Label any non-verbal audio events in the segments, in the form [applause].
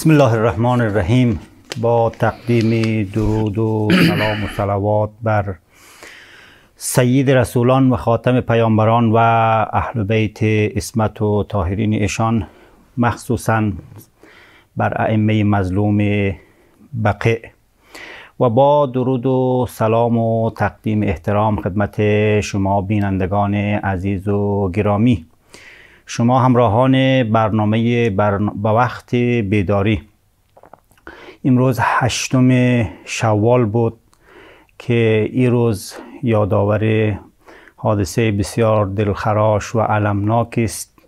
بسم الله الرحمن الرحیم با تقدیم درود و سلام و صلوات بر سید رسولان و خاتم پیامبران و اهل بیت اسمت و طاهرین ایشان مخصوصا بر ائمه مظلوم بقع و با درود و سلام و تقدیم احترام خدمت شما بینندگان عزیز و گرامی شما همراهان برنامه برنا... وقت بیداری امروز هشتم شوال بود که این روز یادآور حادثه بسیار دلخراش و علمناک است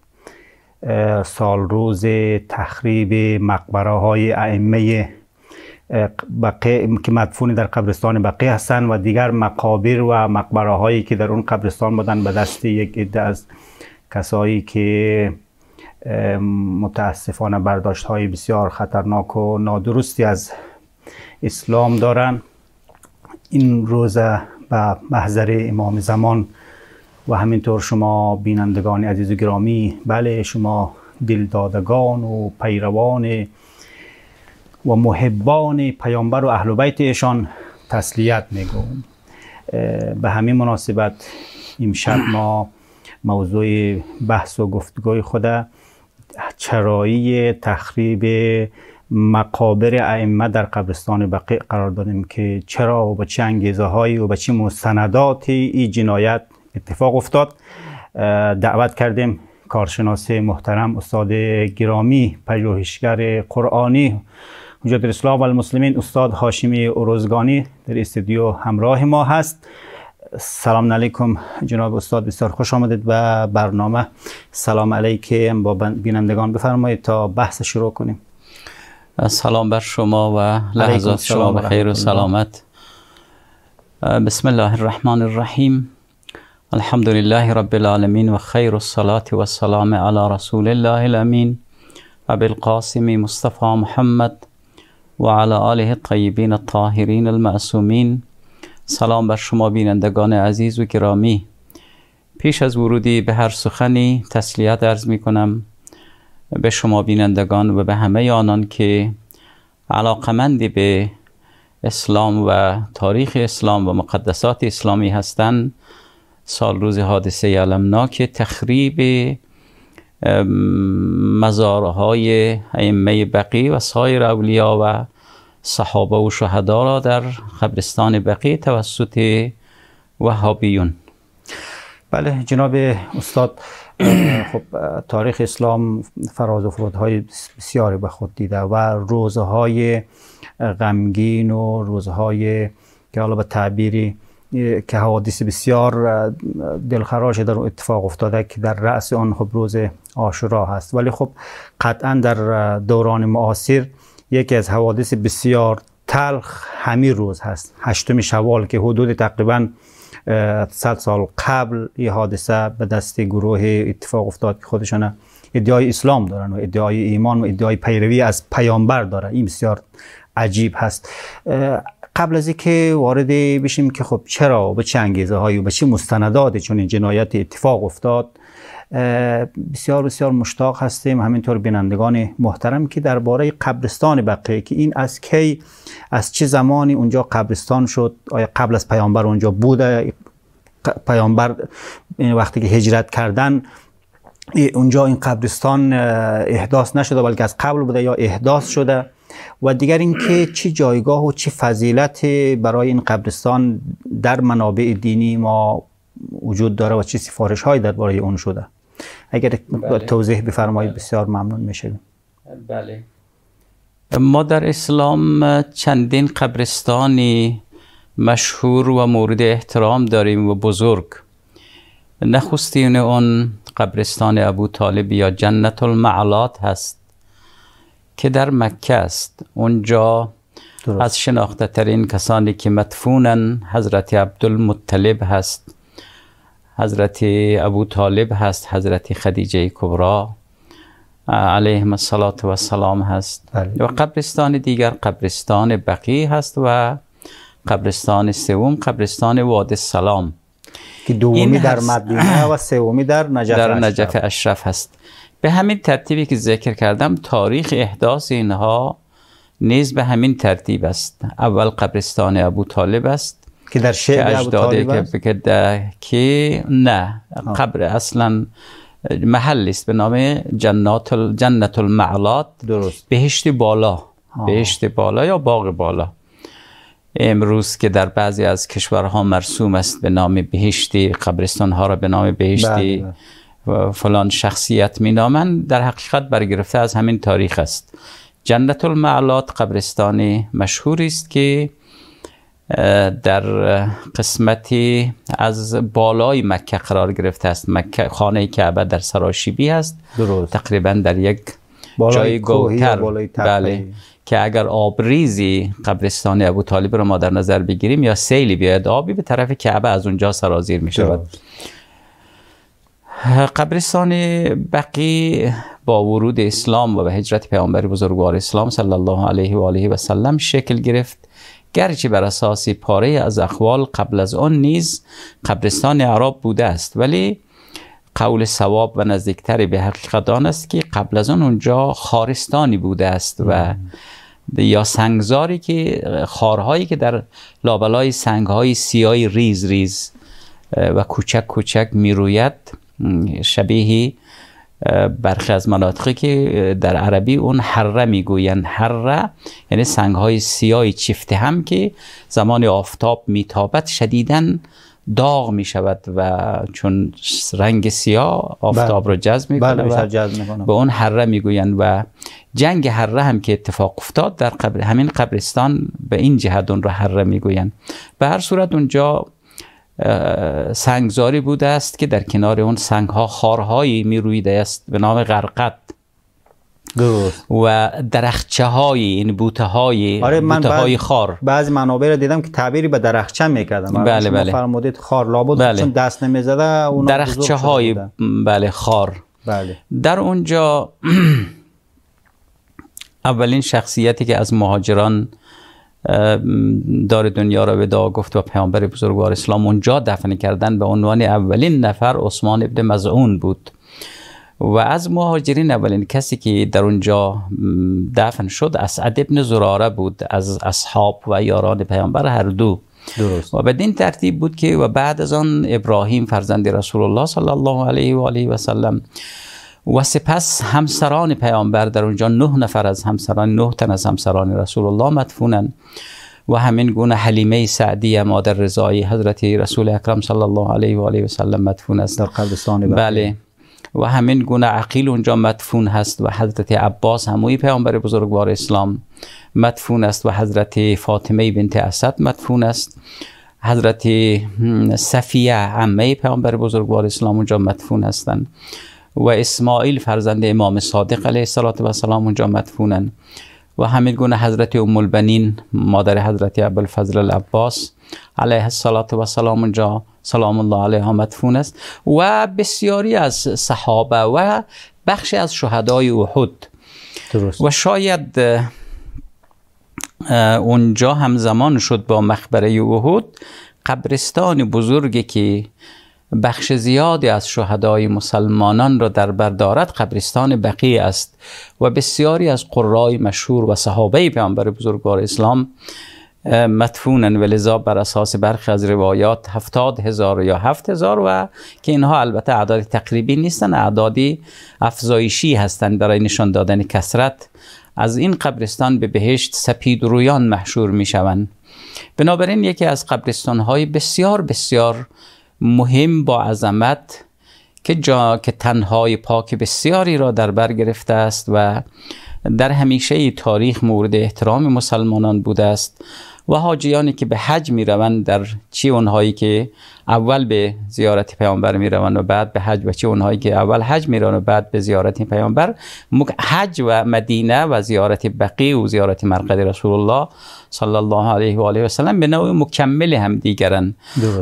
سال روز تخریب مقبره های ائمه که مدفون در قبرستان بقیه هستند و دیگر مقابر و مقبره هایی که در اون قبرستان بودن به دست یک عده از کسایی که متاسفانه برداشت های بسیار خطرناک و نادرستی از اسلام دارن این روز به محضر امام زمان و همینطور شما بینندگان عزیز و گرامی بله شما دلدادگان و پیروان و محبان پیامبر و اهل بیت ایشان تسلیت میگویم به همین مناسبت امشب ما موضوع بحث و گفتگوی خود چرایی تخریب مقابر ائمه در قبرستان بقیع قرار دادیم که چرا و با چه انگیزه هایی و با چه مستنداتی این جنایت اتفاق افتاد دعوت کردیم کارشناس محترم استاد گرامی پژوهشگر قرآنی حجت الاسلام و المسلمین استاد هاشمی اروزگانی در استودیو همراه ما هست سلام علیکم جناب استاد بسیار خوش آمدید و برنامه سلام علیکم با بینندگان بفرمایید تا بحث شروع کنیم سلام بر شما و لحظات شما بخیر و سلامت بسم الله الرحمن الرحیم الحمد لله رب العالمین و خیر الصلاة و السلام على رسول الله الامین و القاسم مصطفی محمد و علی آله الطیبین الطاهرین المعصومین سلام بر شما بینندگان عزیز و گرامی پیش از ورودی به هر سخنی تسلیت ارز می کنم به شما بینندگان و به همه آنان که علاقمندی به اسلام و تاریخ اسلام و مقدسات اسلامی هستند سال روز حادثه علمناک تخریب مزارهای ائمه بقی و سایر اولیا و صحابه و شهدا را در قبرستان بقیه توسط وهابیون بله جناب استاد خب تاریخ اسلام فراز و فرودهای بسیاری به خود دیده و روزهای غمگین و روزهای که حالا به تعبیری که حوادث بسیار دلخراش در اتفاق افتاده که در رأس آن خب روز آشورا هست ولی خب قطعا در دوران معاصر یکی از حوادث بسیار تلخ همین روز هست هشتم شوال که حدود تقریبا صد سال قبل این حادثه به دست گروه اتفاق افتاد که خودشان ادعای اسلام دارن و ادعای ایمان و ادعای پیروی از پیامبر داره این بسیار عجیب هست قبل از اینکه وارد بشیم که خب چرا و به چه انگیزه هایی و به چه مستنداتی چون این جنایت اتفاق افتاد بسیار بسیار مشتاق هستیم همینطور بینندگان محترم که درباره قبرستان بقیه که این از کی از چه زمانی اونجا قبرستان شد آیا قبل از پیامبر اونجا بوده پیامبر یعنی وقتی که هجرت کردن اونجا این قبرستان احداث نشده بلکه از قبل بوده یا احداث شده و دیگر اینکه چه جایگاه و چه فضیلت برای این قبرستان در منابع دینی ما وجود داره و چه سفارش های درباره اون شده اگر بله. توضیح بفرمایید بله. بسیار ممنون میشویم بله ما در اسلام چندین قبرستانی مشهور و مورد احترام داریم و بزرگ نخستین اون قبرستان ابو طالب یا جنت المعلات هست که در مکه است اونجا از شناخته ترین کسانی که مدفونن حضرت عبدالمطلب هست حضرت ابو طالب هست حضرت خدیجه کبرا علیهم مسلات و سلام هست و قبرستان دیگر قبرستان بقی هست و قبرستان سوم قبرستان واد سلام که دومی در مدینه و [coughs] سومی در نجف اشرف هست به همین ترتیبی که ذکر کردم تاریخ احداث اینها نیز به همین ترتیب است اول قبرستان ابو طالب است که در شعر اجداده که, که که نه قبر اصلا محل است به نام جنات جنت المعلات درست بهشت بالا بهشت بالا یا باغ بالا امروز که در بعضی از کشورها مرسوم است به نام بهشتی قبرستان ها را به نام بهشتی بله، بله. فلان شخصیت می نامن در حقیقت برگرفته از همین تاریخ است جنت المعلات قبرستانی مشهور است که در قسمتی از بالای مکه قرار گرفته است مکه خانه کعبه در سراشیبی است درست. تقریبا در یک جای بالای بله که اگر آبریزی قبرستان ابو طالب رو ما در نظر بگیریم یا سیلی بیاد آبی به طرف کعبه از اونجا سرازیر می شود قبرستان بقی با ورود اسلام و به هجرت پیامبر بزرگوار اسلام صلی الله علیه و آله و سلم شکل گرفت گرچه بر اساس پاره از اخوال قبل از آن نیز قبرستان عرب بوده است ولی قول سواب و نزدیکتر به حقیقت آن است که قبل از آن اونجا خارستانی بوده است و یا سنگزاری که خارهایی که در لابلای سنگهای سیای ریز ریز و کوچک کوچک میروید شبیه برخی از مناطقی که در عربی اون حره میگوین حره یعنی سنگ های سیاه چفته هم که زمان آفتاب میتابد شدیدن داغ می شود و چون رنگ سیاه آفتاب رو بله. جذب می کنه و به اون حره می و جنگ حره هم که اتفاق افتاد در قبر همین قبرستان به این جهت اون رو حره می به هر صورت اونجا سنگزاری بوده است که در کنار اون سنگ ها خارهایی می رویده است به نام غرقت و درخچه های این یعنی بوته های آره من بوته های خار بعضی منابع را دیدم که تعبیری به درخچه میکردم بله بله فرمودید خار لابد بله. چون دست نمیزده اونا درخچه های بله خار بله در اونجا [clears throat] اولین شخصیتی که از مهاجران دار دنیا را ودا گفت و پیامبر بزرگوار اسلام اونجا دفن کردن به عنوان اولین نفر عثمان ابن مزعون بود و از مهاجرین اولین کسی که در اونجا دفن شد اسعد ابن زراره بود از اصحاب و یاران پیامبر هر دو درست. و بدین ترتیب بود که و بعد از آن ابراهیم فرزند رسول الله صلی الله علیه و و سلم و سپس همسران پیامبر در اونجا نه نفر از همسران نه تن از همسران رسول الله مدفونن و همین گونه حلیمه سعدی مادر رضایی حضرت رسول اکرم صلی الله علیه و آله و سلم مدفون است در قبرستان بله و همین گونه عقیل اونجا مدفون هست و حضرت عباس هموی پیامبر بزرگوار اسلام مدفون است و حضرت فاطمه بنت اسد مدفون است حضرت صفیه عمه پیامبر بزرگوار اسلام اونجا مدفون هستند و اسماعیل فرزند امام صادق علیه السلام اونجا مدفونن و همین گونه حضرت ام البنین مادر حضرت ابوالفضل العباس علیه السلام اونجا سلام الله علیه مدفون است و بسیاری از صحابه و بخشی از شهدای احد درست. و شاید اونجا همزمان شد با مخبره احد قبرستان بزرگی که بخش زیادی از شهدای مسلمانان را در بردارت قبرستان بقی است و بسیاری از قرای مشهور و صحابه پیامبر بزرگوار اسلام مدفونن و بر اساس برخی از روایات هفتاد هزار یا هفت هزار و که اینها البته اعداد تقریبی نیستن اعدادی افزایشی هستند برای نشان دادن کسرت از این قبرستان به بهشت سپید رویان محشور می شوند بنابراین یکی از قبرستان های بسیار بسیار مهم با عظمت که جا که تنهای پاک بسیاری را در بر گرفته است و در همیشه تاریخ مورد احترام مسلمانان بوده است و حاجیانی که به حج می روند در چی اونهایی که اول به زیارت پیامبر می روند و بعد به حج و چی اونهایی که اول حج می روند و بعد به زیارت پیامبر حج و مدینه و زیارت بقی و زیارت مرقد رسول الله صلی الله علیه و آله و سلم به نوع مکمل هم دیگرن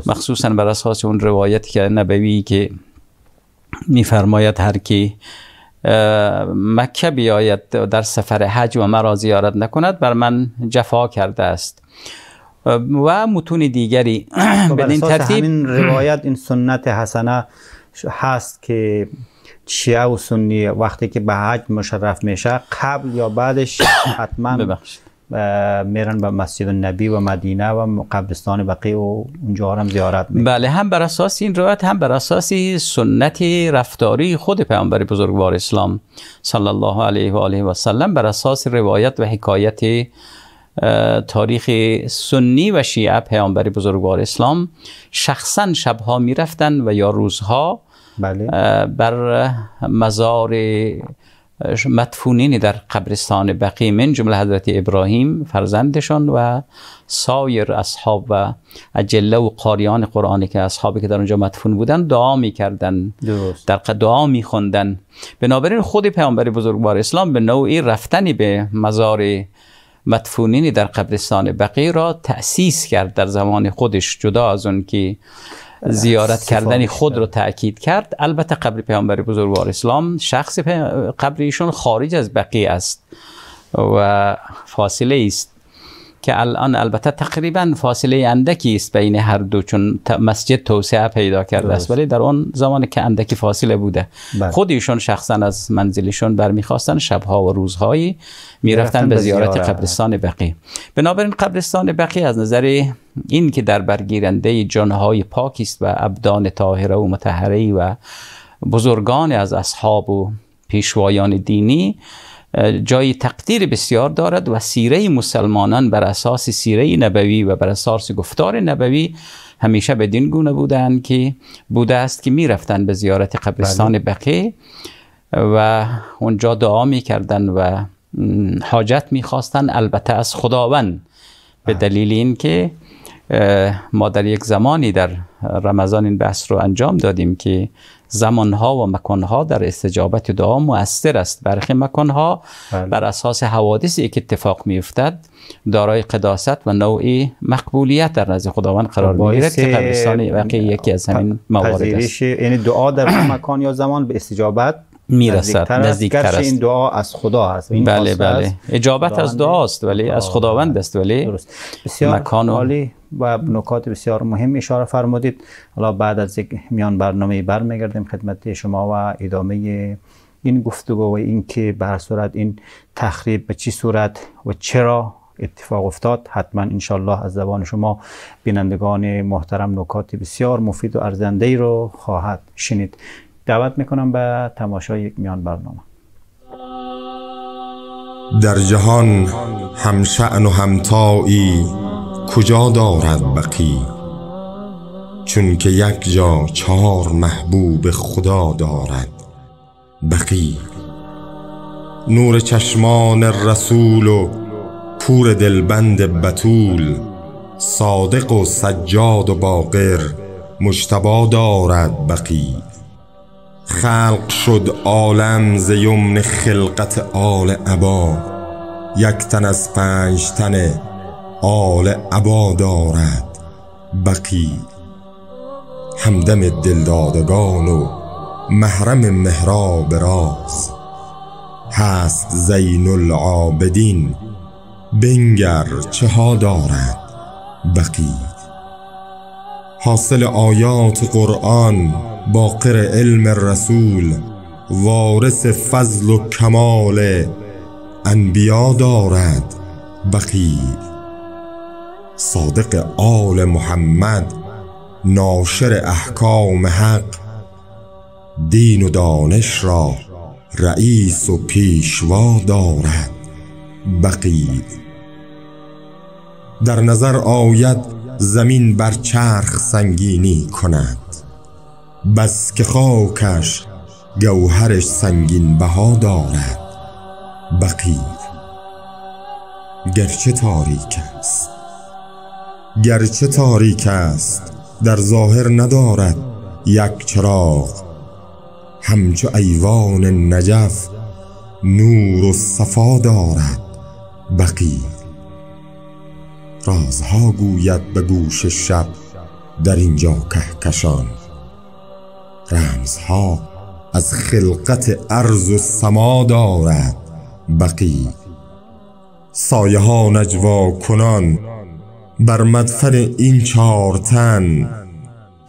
مخصوصا بر اساس اون روایت که نبوی که میفرماید هر کی مکه بیاید در سفر حج و مرا زیارت نکند بر من جفا کرده است و متون دیگری [clears throat] به خب، این ترتیب همین [clears throat] روایت این سنت حسنه هست که شیعه و سنی وقتی که به حج مشرف میشه قبل یا بعدش حتما ببخشید میرن به مسجد نبی و مدینه و قبرستان بقیع و اونجا هم زیارت میکنن بله هم بر اساس این روایت هم بر اساس سنت رفتاری خود پیامبر بزرگوار اسلام صلی الله علیه و آله و سلم بر اساس روایت و حکایت تاریخ سنی و شیعه پیامبر بزرگوار اسلام شخصا شبها میرفتن و یا روزها بله. بر مزار مدفونین در قبرستان بقی من جمله حضرت ابراهیم فرزندشان و سایر اصحاب و اجله و قاریان قرآنی که اصحابی که در اونجا مدفون بودن دعا میکردن در دعا خوندن بنابراین خود پیامبر بزرگوار اسلام به نوعی رفتنی به مزار مدفونینی در قبرستان بقی را تأسیس کرد در زمان خودش جدا از اون که زیارت کردن خود رو تاکید کرد البته قبر پیامبر بزرگوار اسلام شخص قبر ایشون خارج از بقیه است و فاصله است که الان البته تقریبا فاصله اندکی است بین هر دو چون مسجد توسعه پیدا کرده است ولی در اون زمان که اندکی فاصله بوده بله. خود شخصا از منزلشون برمیخواستن شبها و روزهایی میرفتن به زیارت قبرستان بقی بنابراین قبرستان بقی از نظر این که در برگیرنده جانهای پاک است و ابدان طاهره و متحری و بزرگان از اصحاب و پیشوایان دینی جای تقدیر بسیار دارد و سیره مسلمانان بر اساس سیره نبوی و بر اساس گفتار نبوی همیشه بدین گونه بودند که بوده است که میرفتند به زیارت قبرستان بله. بقیه و اونجا دعا میکردند و حاجت میخواستند البته از خداوند به بله. دلیل این که ما در یک زمانی در رمضان این بحث رو انجام دادیم که زمانها و مکانها در استجابت دعا مؤثر است برخی مکانها بله. بر اساس حوادثی که اتفاق می افتد دارای قداست و نوعی مقبولیت در نزد خداوند قرار می میگیرد که قبرستان واقعی یکی از همین موارد است یعنی دعا در [coughs] مکان یا زمان به استجابت میرسد نزدیکتر است این دعا از خدا است. این بله بله اجابت از دعاست ولی از خداوند است ولی درست. بسیار مکان و نکات بسیار مهم اشاره فرمودید حالا بعد از یک میان برنامه برمیگردیم خدمت شما و ادامه این گفتگو و اینکه به هر صورت این تخریب به چی صورت و چرا اتفاق افتاد حتما انشالله از زبان شما بینندگان محترم نکات بسیار مفید و ارزنده ای رو خواهد شنید دعوت میکنم به تماشای یک میان برنامه در جهان همشعن و همتایی کجا دارد بقی چون که یک جا چهار محبوب خدا دارد بقی نور چشمان رسول و پور دلبند بتول صادق و سجاد و باقر مشتبا دارد بقی خلق شد عالم ز یمن خلقت آل عبا یک تن از پنج تنه آل عبا دارد بقی همدم دلدادگان و محرم محراب راز هست زین العابدین بنگر چه ها دارد بقی حاصل آیات قرآن باقر علم رسول وارث فضل و کمال انبیا دارد بقی صادق آل محمد ناشر احکام حق دین و دانش را رئیس و پیشوا دارد بقید در نظر آید زمین بر چرخ سنگینی کند بس که خاکش گوهرش سنگین بها دارد بقید گرچه تاریک است گرچه تاریک است در ظاهر ندارد یک چراغ همچو ایوان نجف نور و صفا دارد بقی رازها گوید به گوش شب در اینجا کهکشان رمزها از خلقت ارز و سما دارد بقی سایه ها نجوا کنان بر مدفن این چهار تن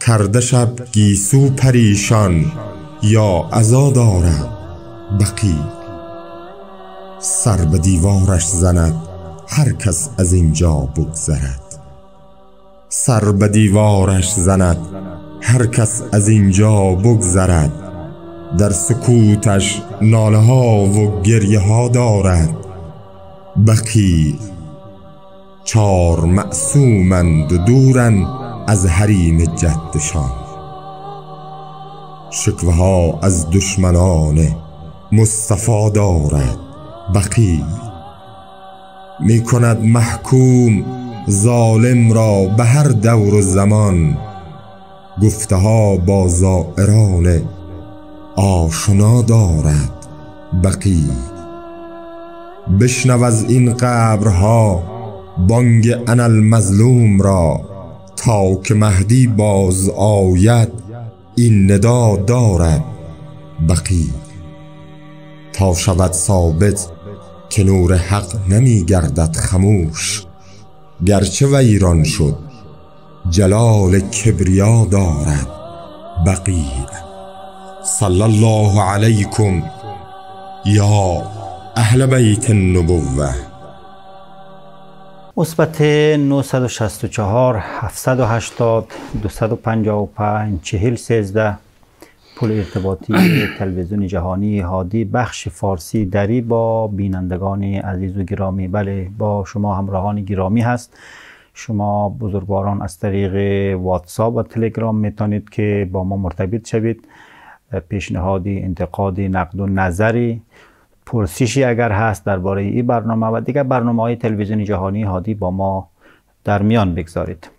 کرده شب گیسو پریشان یا عزا دارد بقی سر به دیوارش زند هر کس از اینجا بگذرد سر به دیوارش زند هر کس از اینجا بگذرد در سکوتش ناله ها و گریه ها دارد بقی چار معصومند دورن از حریم جدشان شکوه ها از دشمنان مصطفی دارد بقی می کند محکوم ظالم را به هر دور و زمان گفته ها با زائران آشنا دارد بقی بشنو از این قبرها بانگ انا المظلوم را تا که مهدی باز آید این ندا دارد بقی تا شود ثابت که نور حق نمی گردد خموش گرچه و ایران شد جلال کبریا دارد بقی صلی الله علیکم یا اهل بیت النبوه مثبت 964 780 255 13 پول ارتباطی [coughs] تلویزیون جهانی هادی بخش فارسی دری با بینندگان عزیز و گرامی بله با شما همراهان گرامی هست شما بزرگواران از طریق واتساپ و تلگرام میتونید که با ما مرتبط شوید پیشنهادی انتقادی نقد و نظری پرسیشی اگر هست درباره این برنامه و دیگه برنامه های تلویزیون جهانی هادی با ما در میان بگذارید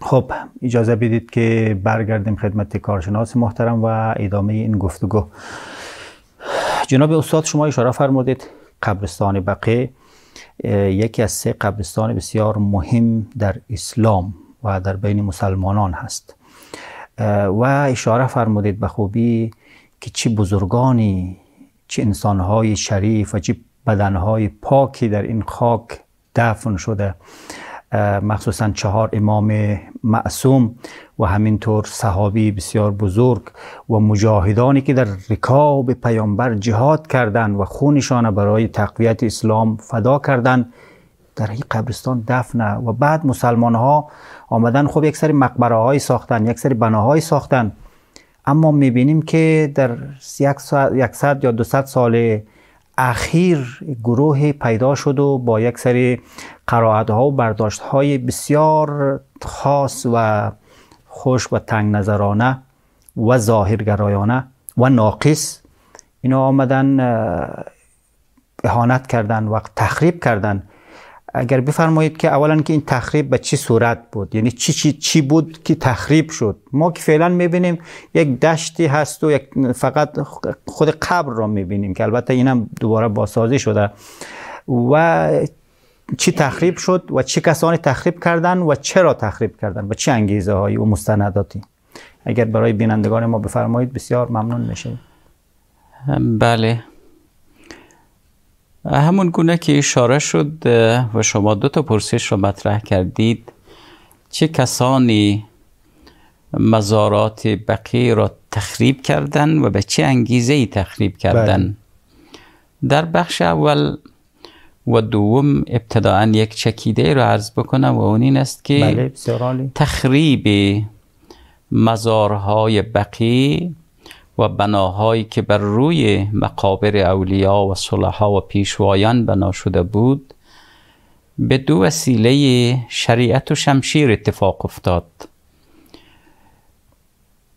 خب اجازه بدید که برگردیم خدمت کارشناس محترم و ادامه این گفتگو جناب استاد شما اشاره فرمودید قبرستان بقیه یکی از سه قبرستان بسیار مهم در اسلام و در بین مسلمانان هست و اشاره فرمودید به خوبی که چه بزرگانی چه های شریف و چه بدنهای پاکی در این خاک دفن شده مخصوصا چهار امام معصوم و همینطور صحابی بسیار بزرگ و مجاهدانی که در رکاب پیامبر جهاد کردند و خونشان برای تقویت اسلام فدا کردند در این قبرستان دفنه و بعد مسلمان ها آمدن خب یک سری مقبره های ساختن یک سری بناهای ساختن اما میبینیم که در یک ساعت یا 200 سال اخیر گروه پیدا شد و با یک سری قرائت ها و برداشت های بسیار خاص و خوش و تنگ نظرانه و ظاهرگرایانه و ناقص اینا آمدن اهانت کردن و تخریب کردن اگر بفرمایید که اولا که این تخریب به چه صورت بود یعنی چی, چی, چی بود که تخریب شد ما که فعلا میبینیم یک دشتی هست و یک فقط خود قبر را میبینیم که البته اینم دوباره بازسازی شده و چی تخریب شد و چه کسانی تخریب کردن و چرا تخریب کردن و چه انگیزه هایی و مستنداتی اگر برای بینندگان ما بفرمایید بسیار ممنون میشه بله همون گونه که اشاره شد و شما دو تا پرسش رو مطرح کردید چه کسانی مزارات بقیه را تخریب کردن و به چه انگیزه ای تخریب کردن بله. در بخش اول و دوم ابتداعا یک چکیده را عرض بکنم و اون این است که بله. تخریب مزارهای بقیه و بناهایی که بر روی مقابر اولیا و صلحا و پیشوایان بنا شده بود به دو وسیله شریعت و شمشیر اتفاق افتاد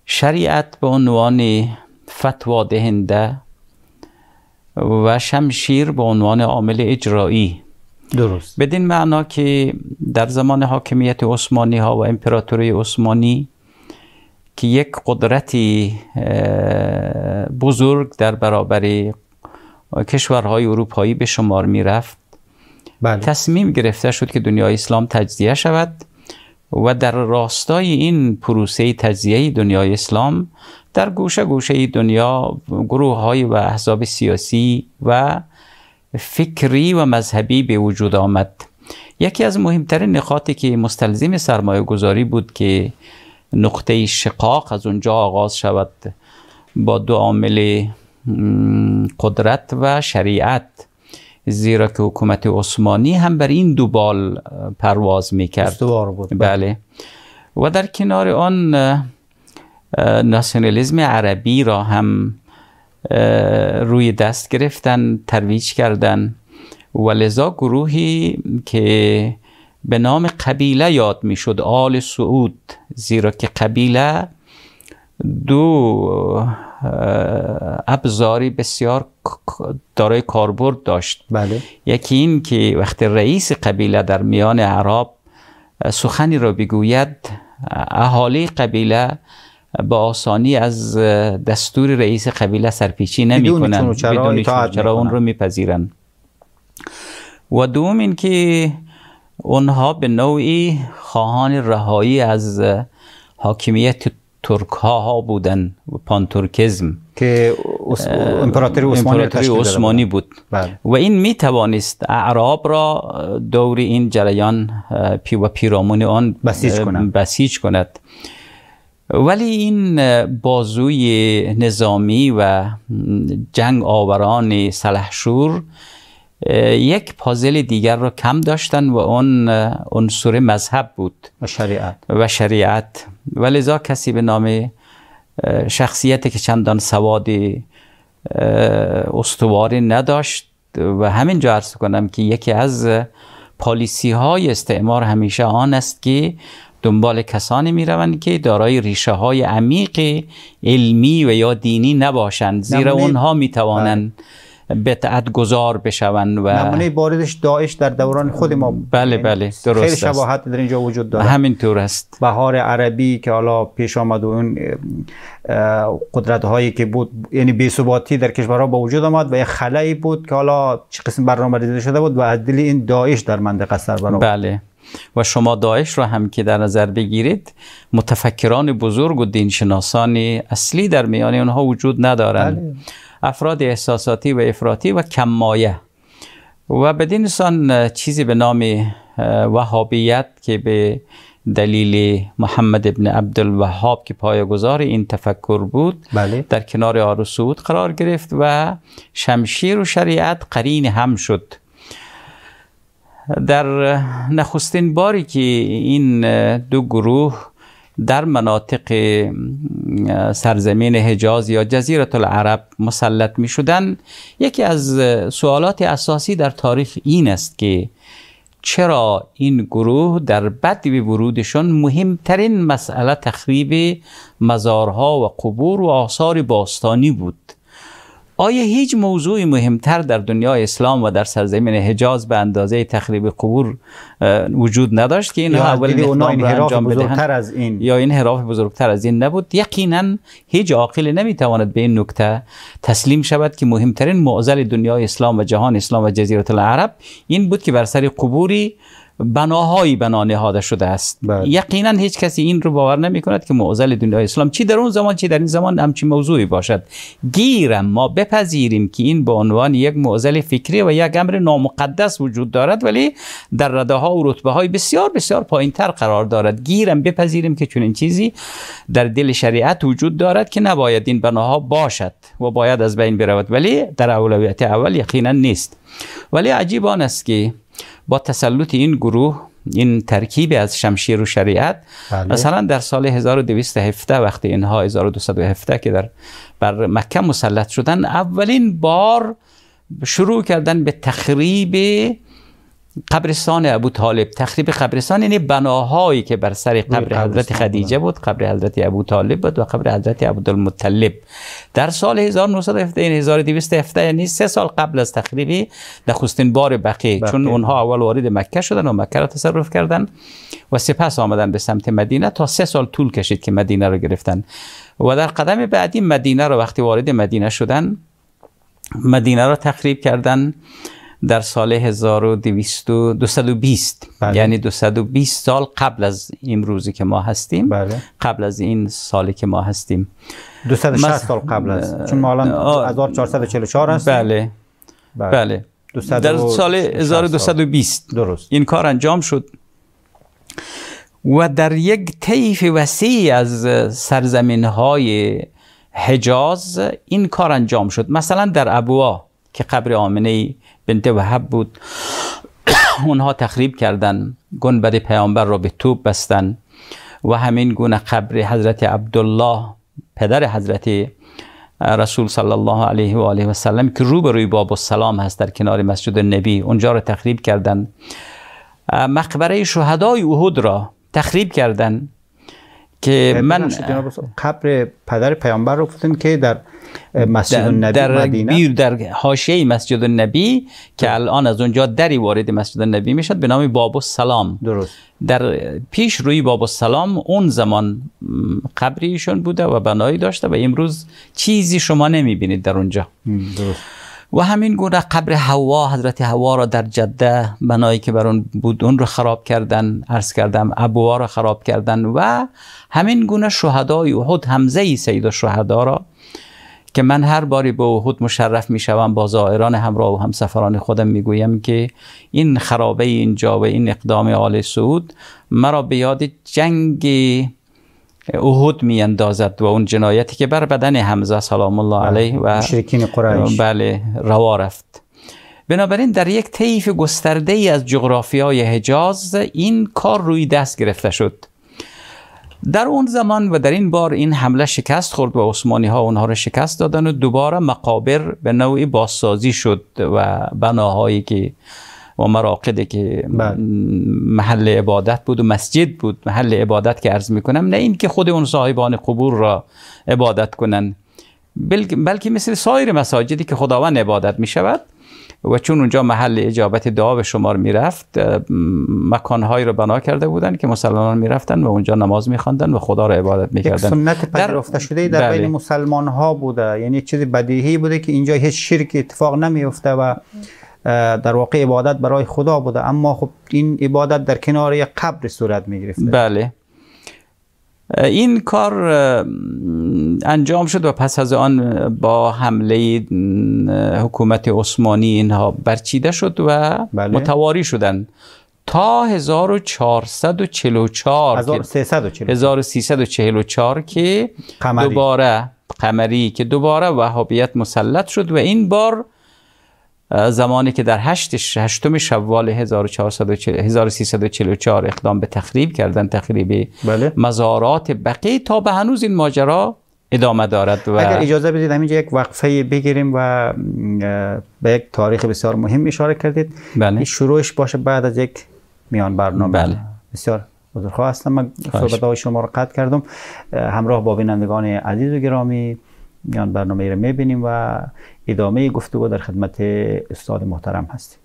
شریعت به عنوان فتوا دهنده و شمشیر به عنوان عامل اجرایی درست بدین معنا که در زمان حاکمیت عثمانی ها و امپراتوری عثمانی که یک قدرتی بزرگ در برابر کشورهای اروپایی به شمار میرفت بله. تصمیم گرفته شد که دنیای اسلام تجزیه شود و در راستای این پروسه تجزیه دنیای اسلام در گوشه گوشه دنیا گروه های و احزاب سیاسی و فکری و مذهبی به وجود آمد یکی از مهمترین نقاطی که مستلزم سرمایه گذاری بود که نقطه شقاق از اونجا آغاز شود با دو عامل قدرت و شریعت زیرا که حکومت عثمانی هم بر این دو بال پرواز میکرد استوار بود بله. بله و در کنار آن ناسیونالیزم عربی را هم روی دست گرفتن ترویج کردن و لذا گروهی که به نام قبیله یاد میشد آل سعود زیرا که قبیله دو ابزاری بسیار دارای کاربرد داشت بله. یکی این که وقتی رئیس قبیله در میان عرب سخنی را بگوید اهالی قبیله با آسانی از دستور رئیس قبیله سرپیچی نمی کنند بدون چرا اون رو میپذیرند و دوم این که اونها به نوعی خواهان رهایی از حاکمیت ترک ها بودن پانتورکزم که امپراتوری عثمانی, بود بله. و این می توانست اعراب را دور این جریان پی و پیرامون آن بسیج کند. بسیج کند ولی این بازوی نظامی و جنگ آوران سلحشور یک پازل دیگر را کم داشتن و اون عنصر مذهب بود و شریعت و شریعت کسی به نام شخصیتی که چندان سواد استواری نداشت و همین جا عرض کنم که یکی از پالیسی های استعمار همیشه آن است که دنبال کسانی می که دارای ریشه های عمیق علمی و یا دینی نباشند زیرا اونها می توانند بله. بتعت گذار بشون و نمونه باردش داعش در دوران خود ما بله یعنی بله درست خیلی شباهت در اینجا وجود داره همینطور است بهار عربی که حالا پیش آمد و اون قدرت هایی که بود یعنی بی ثباتی در کشورها با وجود آمد و یه خلایی بود که حالا چه قسم برنامه ریزی شده بود و از این داعش در منطقه سر بنا بله و شما داعش را هم که در نظر بگیرید متفکران بزرگ و دینشناسان اصلی در میان اونها وجود ندارند بله. افراد احساساتی و افراطی و کمایه و بدین سان چیزی به نام وهابیت که به دلیل محمد ابن عبدالوهاب که پایگذار این تفکر بود بله. در کنار آر سعود قرار گرفت و شمشیر و شریعت قرین هم شد در نخستین باری که این دو گروه در مناطق سرزمین حجاز یا جزیرت العرب مسلط می شدن یکی از سوالات اساسی در تاریخ این است که چرا این گروه در بد ورودشان مهمترین مسئله تخریب مزارها و قبور و آثار باستانی بود آیا هیچ موضوعی مهمتر در دنیا اسلام و در سرزمین حجاز به اندازه تخریب قبور وجود نداشت که این اول بزرگتر از این یا این حراف بزرگتر از این نبود یقینا هیچ عاقلی نمیتواند به این نکته تسلیم شود که مهمترین معضل دنیای اسلام و جهان اسلام و جزیره العرب این بود که بر سر قبوری بناهایی بنا نهاده شده است بله. یقینا هیچ کسی این رو باور نمی کند که معضل دنیای اسلام چی در اون زمان چی در این زمان همچی موضوعی باشد گیرم ما بپذیریم که این به عنوان یک معضل فکری و یک امر نامقدس وجود دارد ولی در رده ها و رتبه های بسیار بسیار پایین تر قرار دارد گیرم بپذیریم که چنین چیزی در دل شریعت وجود دارد که نباید این بناها باشد و باید از بین برود ولی در اولویت اول یقینا نیست ولی عجیب است که با تسلط این گروه این ترکیب از شمشیر و شریعت بله. مثلا در سال 1217 وقتی اینها 1217 که در بر مکه مسلط شدن اولین بار شروع کردن به تخریب قبرستان ابو طالب تخریب قبرستان یعنی بناهایی که بر سر بله، قبر حضرت خدیجه بود قبر حضرت ابو طالب بود و قبر حضرت عبدالمطلب در سال 1917 یعنی این یعنی سه سال قبل از تخریب نخستین بار بقیه چون اونها اول وارد مکه شدن و مکه را تصرف کردن و سپس آمدن به سمت مدینه تا سه سال طول کشید که مدینه را گرفتن و در قدم بعدی مدینه را وقتی وارد مدینه شدن مدینه را تخریب کردن در سال 1220 بله. یعنی 220 سال قبل از امروزی که ما هستیم بله. قبل از این سالی که ما هستیم 260 سال قبل است چون ما الان 1444 هستیم بله. بله بله, در سال 1220 درست این کار انجام شد و در یک طیف وسیع از سرزمین های حجاز این کار انجام شد مثلا در ابوا که قبر آمنه بنت وحب بود اونها تخریب کردند گنبد پیامبر را به توپ بستند و همین گونه قبر حضرت عبدالله پدر حضرت رسول صلی الله علیه و آله و سلم که روبروی باب السلام هست در کنار مسجد نبی اونجا را تخریب کردن مقبره شهدای احد را تخریب کردن که من قبر پدر پیامبر رو گفتن که در مسجد النبی در مدینه در حاشیه مسجد النبی که الان از اونجا دری وارد مسجد النبی میشد به نام باب السلام درست در پیش روی باب سلام اون زمان قبریشون بوده و بنایی داشته و امروز چیزی شما نمیبینید در اونجا درست و همین گونه قبر هوا حضرت هوا را در جده بنایی که بر اون بود اون رو خراب کردن عرض کردم ابوها را خراب کردن و همین گونه شهدای احد حمزه سید الشهدا را که من هر باری به احد مشرف می شوم با زائران همراه و همسفران خودم می گویم که این خرابه اینجا و این اقدام آل سعود مرا به یاد جنگ احد می اندازد و اون جنایتی که بر بدن حمزه سلام الله بله، علیه و مشرکین قریش بله روا رفت بنابراین در یک طیف گسترده ای از جغرافیای حجاز این کار روی دست گرفته شد در اون زمان و در این بار این حمله شکست خورد و عثمانی ها اونها را شکست دادن و دوباره مقابر به نوعی بازسازی شد و بناهایی که و مراقدی که بله. محل عبادت بود و مسجد بود محل عبادت که عرض میکنم نه اینکه خود اون صاحبان قبور را عبادت کنند بلکه مثل سایر مساجدی که خداوند عبادت می شود و چون اونجا محل اجابت دعا به شمار میرفت مکانهایی رو بنا کرده بودن که مسلمانان میرفتن و اونجا نماز خواندن و خدا را عبادت کردن. یک سنت پذیرفته شده در بله. بین مسلمان ها بوده یعنی چیز بدیهی بوده که اینجا هیچ شرک اتفاق نمیفته و در واقع عبادت برای خدا بوده اما خب این عبادت در کنار یک قبر صورت می گرفته بله این کار انجام شد و پس از آن با حمله حکومت عثمانی اینها برچیده شد و بله. متواری شدند تا 1444 1344 که قمری. دوباره قمری که دوباره وهابیت مسلط شد و این بار زمانی که در هشت هشتم شوال 1344 اقدام به تخریب کردن تخریب بله. مزارات بقیه تا به هنوز این ماجرا ادامه دارد و اگر اجازه بدید همینجا یک وقفه بگیریم و به یک تاریخ بسیار مهم اشاره کردید بله. شروعش باشه بعد از یک میان برنامه بله. بسیار بزرگوار هستم من صحبت های شما رو قطع کردم همراه با بینندگان عزیز و گرامی میان برنامه رو میبینیم و ادامه گفتگو در خدمت استاد محترم هستیم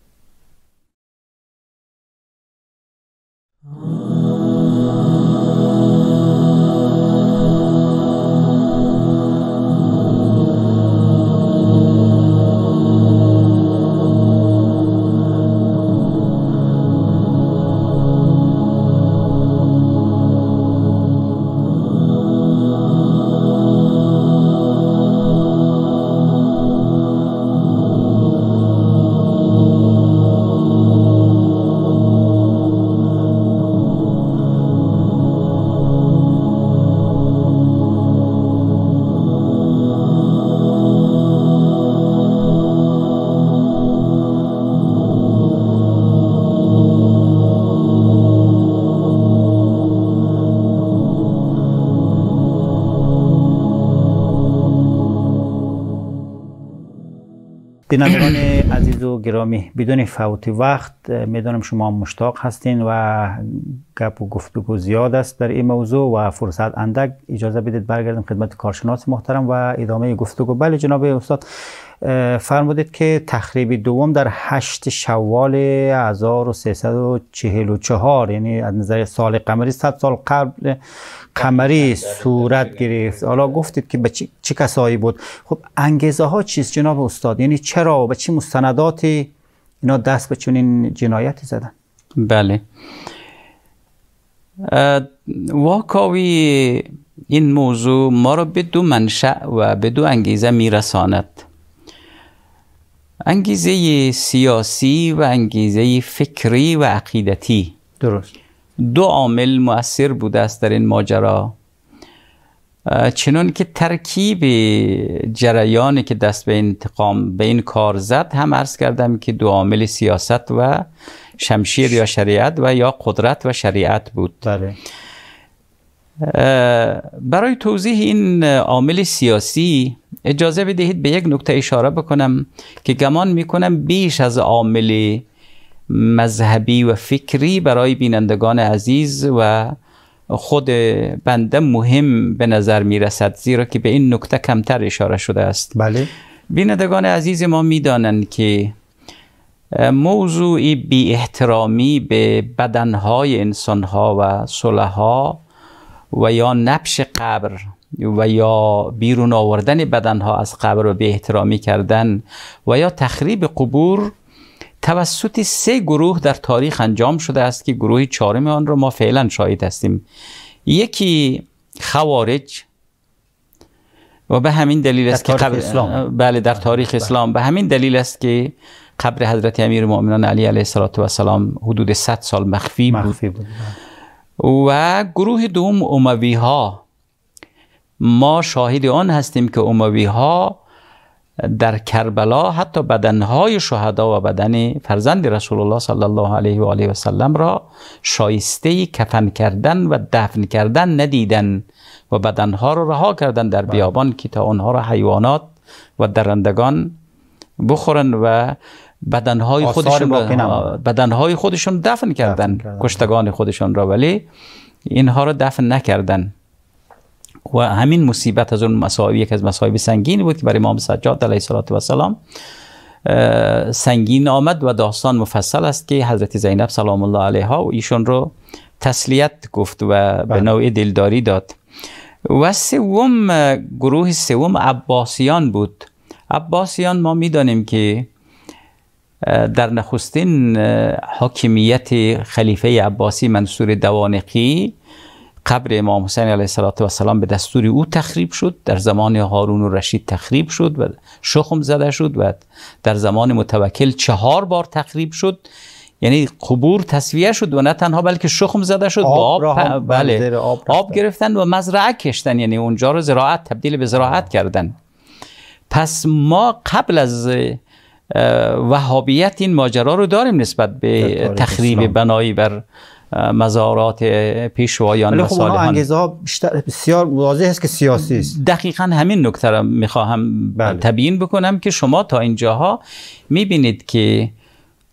بینندگان عزیز و گرامی بدون فوت وقت میدانم شما مشتاق هستین و گپ و گفتگو زیاد است در این موضوع و فرصت اندک اجازه بدید برگردم خدمت کارشناس محترم و ادامه گفتگو بله جناب استاد فرمودید که تخریب دوم در هشت شوال 1344 یعنی از نظر سال قمری 100 سال قبل قمری صورت گرفت حالا گفتید که به چه کسایی بود خب انگیزه ها چیست جناب استاد یعنی چرا و به چه مستنداتی اینا دست به چنین جنایتی زدن بله واکاوی این موضوع ما را به دو منشأ و به دو انگیزه میرساند انگیزه سیاسی و انگیزه فکری و عقیدتی درست دو عامل مؤثر بوده است در این ماجرا چنون که ترکیب جریانی که دست به انتقام به این کار زد هم عرض کردم که دو عامل سیاست و شمشیر یا شریعت و یا قدرت و شریعت بود بله. برای توضیح این عامل سیاسی اجازه بدهید به یک نکته اشاره بکنم که گمان میکنم بیش از عامل مذهبی و فکری برای بینندگان عزیز و خود بنده مهم به نظر میرسد زیرا که به این نکته کمتر اشاره شده است بله بینندگان عزیز ما میدانند که موضوعی بی احترامی به بدنهای انسانها و صلحها و یا نبش قبر و یا بیرون آوردن بدنها از قبر و به احترامی کردن و یا تخریب قبور توسط سه گروه در تاریخ انجام شده است که گروه چهارم آن را ما فعلا شاهد هستیم یکی خوارج و به همین دلیل است که قبر اسلام بله در تاریخ بله. اسلام به همین دلیل است که قبر حضرت امیر مؤمنان علی علیه السلام حدود 100 سال مخفی, مخفی بود. و گروه دوم اموی ها ما شاهد آن هستیم که اموی ها در کربلا حتی بدنهای شهدا و بدن فرزند رسول الله صلی الله علیه و آله و سلم را شایسته کفن کردن و دفن کردن ندیدن و بدنها را رها کردن در بیابان که تا آنها را حیوانات و درندگان بخورن و بدنهای خودشون بدنهای خودشون دفن کردن کشتگان خودشون را ولی اینها را دفن نکردن و همین مصیبت از اون مصائب یک از مصائب سنگین بود که برای امام سجاد علیه السلام سنگین آمد و داستان مفصل است که حضرت زینب سلام الله علیها و ایشون رو تسلیت گفت و به بله. نوع دلداری داد و سوم گروه سوم عباسیان بود عباسیان ما میدانیم که در نخستین حاکمیت خلیفه عباسی منصور دوانقی قبر امام حسین علیه السلام به دستور او تخریب شد در زمان هارون و رشید تخریب شد و شخم زده شد و در زمان متوکل چهار بار تخریب شد یعنی قبور تصویه شد و نه تنها بلکه شخم زده شد آب, با بله، آب, گرفتن و مزرعه کشتن یعنی اونجا رو زراعت تبدیل به زراعت آه. کردن پس ما قبل از وهابیت این ماجرا رو داریم نسبت به تخریب بنایی بر مزارات پیشوایان و خب انگیزه بیشتر بسیار واضح است که سیاسی است دقیقا همین نکته را میخواهم بله. تبیین بکنم که شما تا اینجاها میبینید که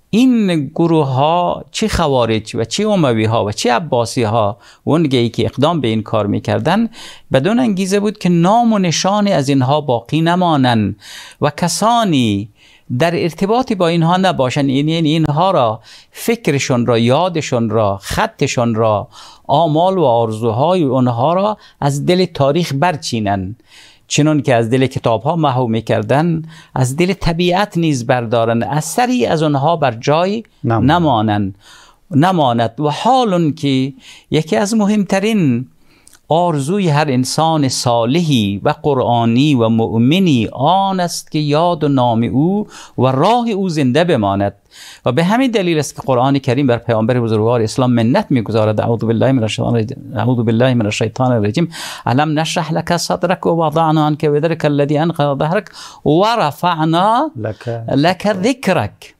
این گروه ها چه خوارج و چه اموی ها و چه عباسی ها و ای که اقدام به این کار میکردن بدون انگیزه بود که نام و نشان از اینها باقی نمانند و کسانی در ارتباطی با اینها نباشن یعنی- یعنی اینها را فکرشون را یادشون را خطشون را آمال و آرزوهای آنها را از دل تاریخ برچینن چنون که از دل کتاب ها محو میکردن از دل طبیعت نیز بردارن اثری از آنها بر جای نمانن نماند و حال که یکی از مهمترین آرزوی هر انسان صالحی و قرآنی و مؤمنی آن است که یاد و نام او و راه او زنده بماند و به همین دلیل است که قرآن کریم بر پیامبر بزرگوار اسلام منت میگذارد اعوذ بالله من الشیطان الرجیم علم نشرح لك صدرك وضعنا عنك وزرك الذي انقض ظهرك رفعنا لك ذکرک.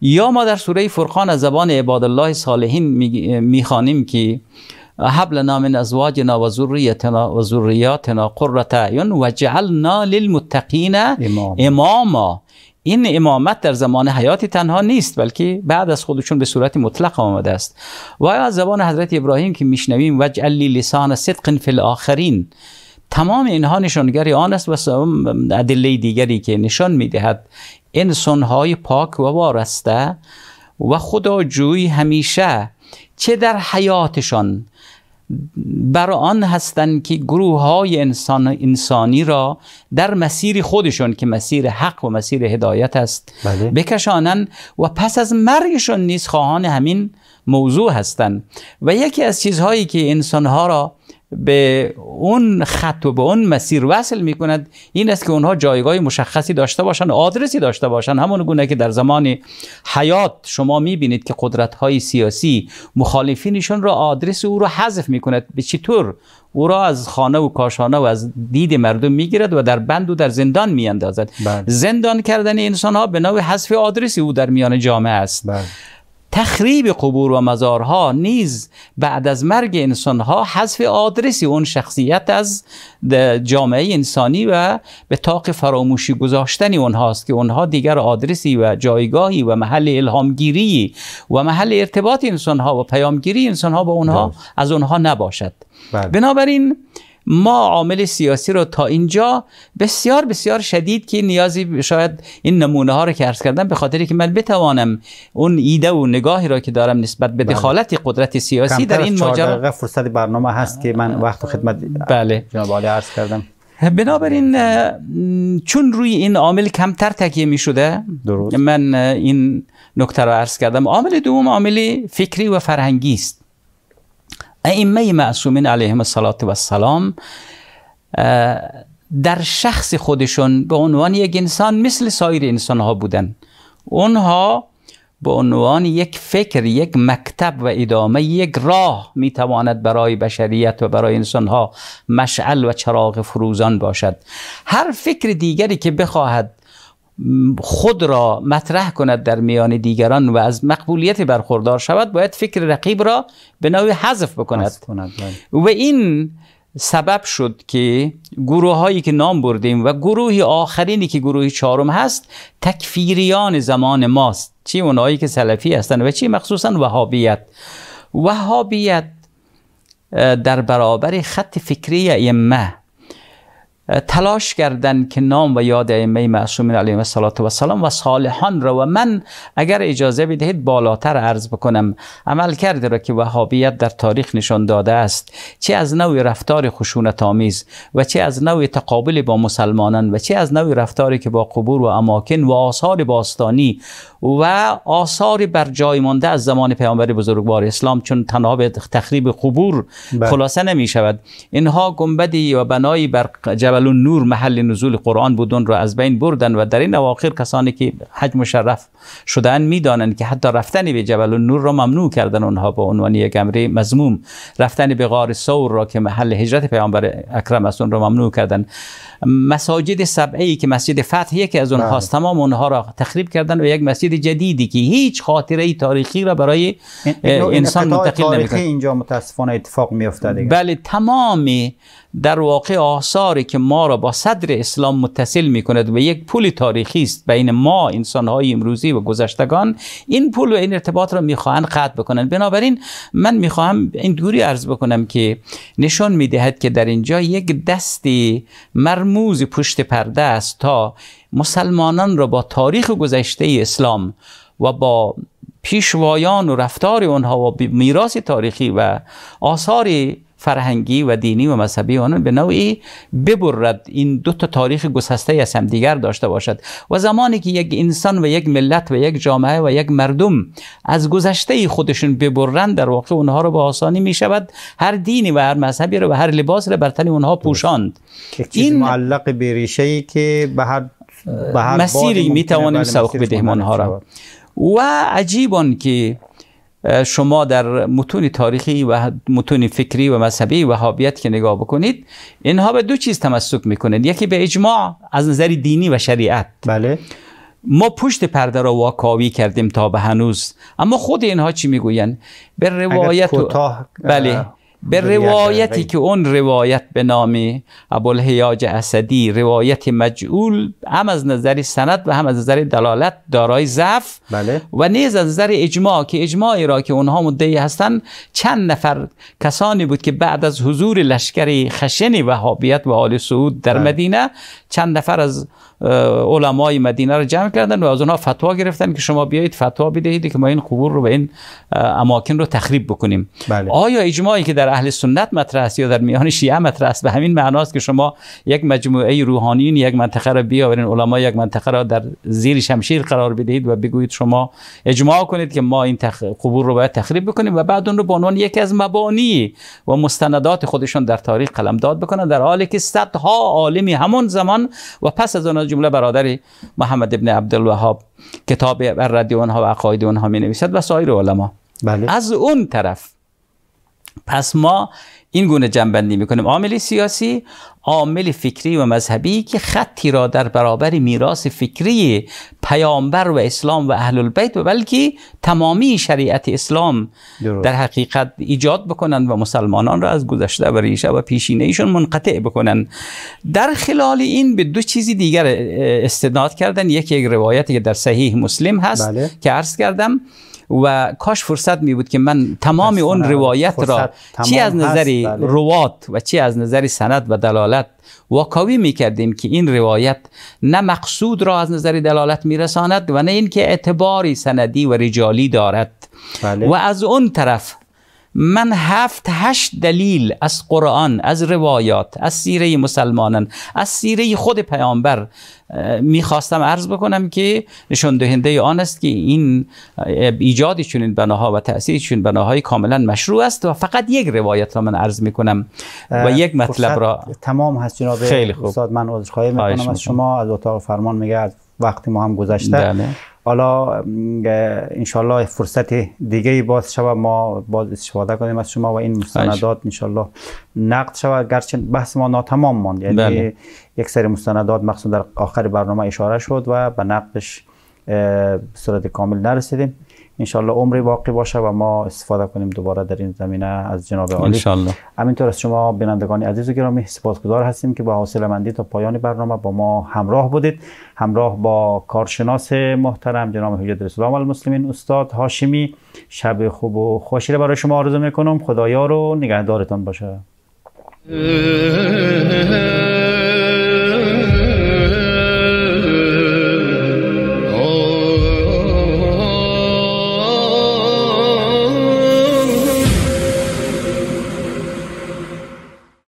یا ما در سوره فرقان از زبان عباد الله صالحین میخوانیم که حبلنا من ازواجنا و ذریتنا و ذریاتنا قرة اعین وجعلنا للمتقین اماما این امامت در زمان حیات تنها نیست بلکه بعد از خودشون به صورت مطلق آمده است و از زبان حضرت ابراهیم که میشنویم وجعل لی لسان صدق فی الاخرین تمام اینها نشانگری آن است و ادله دیگری که نشان میدهد های پاک و وارسته و خدا جوی همیشه چه در حیاتشان برای آن هستند که گروه های انسان انسانی را در مسیر خودشون که مسیر حق و مسیر هدایت است بله. بکشانند و پس از مرگشون نیز خواهان همین موضوع هستند و یکی از چیزهایی که انسانها را به اون خط و به اون مسیر وصل می کند این است که اونها جایگاه مشخصی داشته باشند آدرسی داشته باشند همون گونه که در زمان حیات شما می بینید که قدرت های سیاسی مخالفینشون را آدرس او را حذف می کند به چطور او را از خانه و کاشانه و از دید مردم گیرد و در بند و در زندان میاندازد بله. زندان کردن انسان ها به نوع حذف آدرسی او در میان جامعه است بله. تخریب قبور و مزارها نیز بعد از مرگ انسانها حذف آدرس اون شخصیت از جامعه انسانی و به طاق فراموشی گذاشتن اونهاست که اونها دیگر آدرسی و جایگاهی و محل الهامگیری و محل ارتباط انسانها و پیامگیری انسانها با اونها بله. از اونها نباشد بله. بنابراین ما عامل سیاسی رو تا اینجا بسیار بسیار شدید که نیازی شاید این نمونه ها رو که عرض کردم به خاطری که من بتوانم اون ایده و نگاهی را که دارم نسبت به بله. دخالت قدرت سیاسی در این ماجرا فرصت برنامه هست که من بله. وقت خدمت بله جناب عرض کردم بنابراین بله. چون روی این عامل کمتر تکیه می شده من این نکته رو عرض کردم عامل دوم عامل فکری و فرهنگی است ائمه معصومین علیهم و السلام در شخص خودشون به عنوان یک انسان مثل سایر انسان ها بودن اونها به عنوان یک فکر یک مکتب و ادامه یک راه تواند برای بشریت و برای انسان ها مشعل و چراغ فروزان باشد هر فکر دیگری که بخواهد خود را مطرح کند در میان دیگران و از مقبولیت برخوردار شود باید فکر رقیب را به نوعی حذف بکند بله. و این سبب شد که گروه هایی که نام بردیم و گروه آخرینی که گروه چهارم هست تکفیریان زمان ماست چی اونایی که سلفی هستند و چی مخصوصا وهابیت وهابیت در برابر خط فکری ائمه تلاش کردن که نام و یاد ائمه معصومین علیهم السلام و صالحان را و من اگر اجازه بدهید بالاتر عرض بکنم عمل کرده را که وهابیت در تاریخ نشان داده است چه از نوع رفتار خشونت آمیز و چه از نوع تقابل با مسلمانان و چه از نوع رفتاری که با قبور و اماکن و آثار باستانی و آثار بر جای مانده از زمان پیامبر بزرگوار اسلام چون تنها به تخریب قبور بله. خلاصه نمی شود اینها گنبدی و بنایی بر جبل نور محل نزول قرآن بودن رو از بین بردن و در این اواخر کسانی که حج مشرف شدن میدانند که حتی رفتن به جبل نور را ممنوع کردن اونها با عنوان یک امر مذموم رفتن به غار سور را که محل هجرت پیامبر اکرم است اون را ممنوع کردن مساجد سبعی که مسجد فتح که از است بله. تمام اونها را تخریب کردن و یک مسجد جدیدی که هیچ خاطره ای تاریخی را برای انسان منتقل اینجا متاسفانه اتفاق بله تمامی در واقع آثاری که ما را با صدر اسلام متصل می کند و یک پول تاریخی است بین ما انسانهای امروزی و گذشتگان این پول و این ارتباط را میخواهند قطع بکنند بنابراین من میخواهم این دوری عرض بکنم که نشان میدهد که در اینجا یک دستی مرموز پشت پرده است تا مسلمانان را با تاریخ گذشته اسلام و با پیشوایان و رفتار اونها و میراث تاریخی و آثاری فرهنگی و دینی و مذهبی آنان به نوعی ببرد این دو تا تاریخ گسسته از دیگر داشته باشد و زمانی که یک انسان و یک ملت و یک جامعه و یک مردم از گذشته خودشون ببرند در واقع اونها رو به آسانی می شود هر دینی و هر مذهبی رو و هر لباس رو بر تن اونها پوشاند این معلق به ای که به هر به هر مسیری می توانیم سوق بدهیم ها را و عجیبان که شما در متون تاریخی و متون فکری و مذهبی وهابیت که نگاه بکنید اینها به دو چیز تمسک میکنند یکی به اجماع از نظر دینی و شریعت بله ما پشت پرده را واکاوی کردیم تا به هنوز اما خود اینها چی میگوین به روایت و... بله به روایتی که اون روایت به نام ابوالهیاج اسدی روایت مجعول هم از نظر سند و هم از نظر دلالت دارای ضعف بله. و نیز از نظر اجماع که اجماعی را که اونها مدعی هستند چند نفر کسانی بود که بعد از حضور لشکر خشن وهابیت و آل سعود در بله. مدینه چند نفر از علمای مدینه رو جمع کردن و از اونها فتوا گرفتن که شما بیایید فتوا بدهید که ما این قبور رو به این اماکن رو تخریب بکنیم بله. آیا اجماعی که در اهل سنت مطرح است یا در میان شیعه مطرح است به همین معناست که شما یک مجموعه روحانیین یک منطقه رو بیاورین علما یک منطقه را در زیر شمشیر قرار بدهید و بگویید شما اجماع کنید که ما این قبور رو باید تخریب بکنیم و بعد اون رو به عنوان یکی از مبانی و مستندات خودشون در تاریخ قلمداد بکنن در حالی که صدها عالمی همون زمان و پس از آن جمله برادر محمد ابن عبدالوهاب کتاب بر ها و عقاید ها می نویسد و سایر علما بله. از اون طرف پس ما این گونه جنبندی میکنیم عامل سیاسی عامل فکری و مذهبی که خطی را در برابر میراث فکری پیامبر و اسلام و اهل البیت و بلکه تمامی شریعت اسلام در حقیقت ایجاد بکنند و مسلمانان را از گذشته و ریشه و پیشینه ایشون منقطع بکنند در خلال این به دو چیزی دیگر استناد کردن یکی یک روایتی که در صحیح مسلم هست بله. که عرض کردم و کاش فرصت می بود که من تمام اون روایت را چی از نظر بله. روات و چی از نظر سند و دلالت واکاوی می کردیم که این روایت نه مقصود را از نظر دلالت می رساند و نه اینکه اعتباری سندی و رجالی دارد بله. و از اون طرف من هفت هشت دلیل از قرآن از روایات از سیره مسلمانان از سیره خود پیامبر میخواستم عرض بکنم که نشان دهنده آن است که این ایجاد چنین بناها و تاثیر چنین بناهای کاملا مشروع است و فقط یک روایت را من عرض میکنم و یک مطلب را تمام هست جناب استاد من عذرخواهی میکنم از شما از اتاق فرمان میگرد وقتی ما هم گذشته بله. حالا انشالله فرصت دیگه باز شود ما باز استفاده کنیم از شما و این مستندات انشالله نقد شود گرچه بحث ما ناتمام ماند یعنی بله. یک سری مستندات مخصوصا در آخر برنامه اشاره شد و به نقدش صورت کامل نرسیدیم انشالله عمری باقی باشه و ما استفاده کنیم دوباره در این زمینه از جناب عالی انشالله همینطور از شما بینندگان عزیز و گرامی سپاسگزار هستیم که با حوصله مندی تا پایان برنامه با ما همراه بودید همراه با کارشناس محترم جناب حجت الاسلام المسلمین استاد هاشمی شب خوب و خوشی برای شما آرزو میکنم خدایا رو نگهدارتان باشه [laughs]